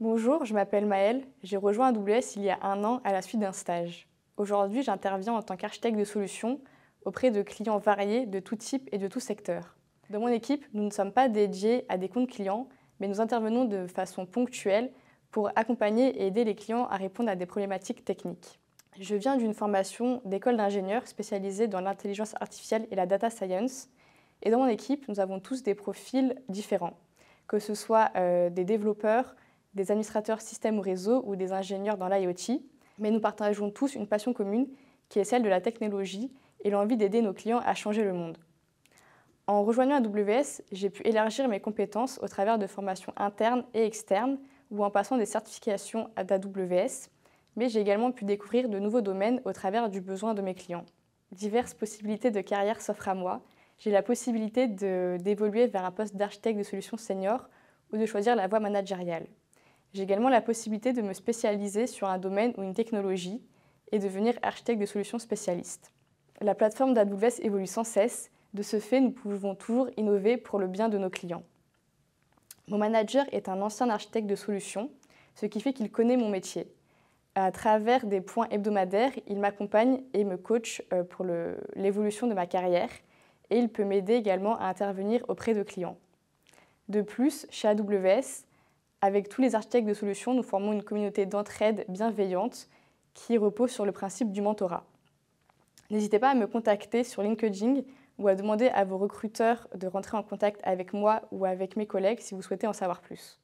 Bonjour, je m'appelle Maëlle. J'ai rejoint AWS il y a un an à la suite d'un stage. Aujourd'hui, j'interviens en tant qu'architecte de solutions auprès de clients variés de tout type et de tout secteur. Dans mon équipe, nous ne sommes pas dédiés à des comptes clients, mais nous intervenons de façon ponctuelle pour accompagner et aider les clients à répondre à des problématiques techniques. Je viens d'une formation d'école d'ingénieurs spécialisée dans l'intelligence artificielle et la data science. Et dans mon équipe, nous avons tous des profils différents, que ce soit euh, des développeurs, des administrateurs système ou réseau ou des ingénieurs dans l'IoT, mais nous partageons tous une passion commune qui est celle de la technologie et l'envie d'aider nos clients à changer le monde. En rejoignant AWS, j'ai pu élargir mes compétences au travers de formations internes et externes ou en passant des certifications d'AWS, mais j'ai également pu découvrir de nouveaux domaines au travers du besoin de mes clients. Diverses possibilités de carrière s'offrent à moi. J'ai la possibilité d'évoluer vers un poste d'architecte de solutions senior ou de choisir la voie managériale. J'ai également la possibilité de me spécialiser sur un domaine ou une technologie et devenir architecte de solutions spécialiste. La plateforme d'AWS évolue sans cesse, de ce fait nous pouvons toujours innover pour le bien de nos clients. Mon manager est un ancien architecte de solutions, ce qui fait qu'il connaît mon métier. À travers des points hebdomadaires, il m'accompagne et me coach euh, pour l'évolution de ma carrière et il peut m'aider également à intervenir auprès de clients. De plus, chez AWS, avec tous les architectes de solutions, nous formons une communauté d'entraide bienveillante qui repose sur le principe du mentorat. N'hésitez pas à me contacter sur LinkedIn ou à demander à vos recruteurs de rentrer en contact avec moi ou avec mes collègues si vous souhaitez en savoir plus.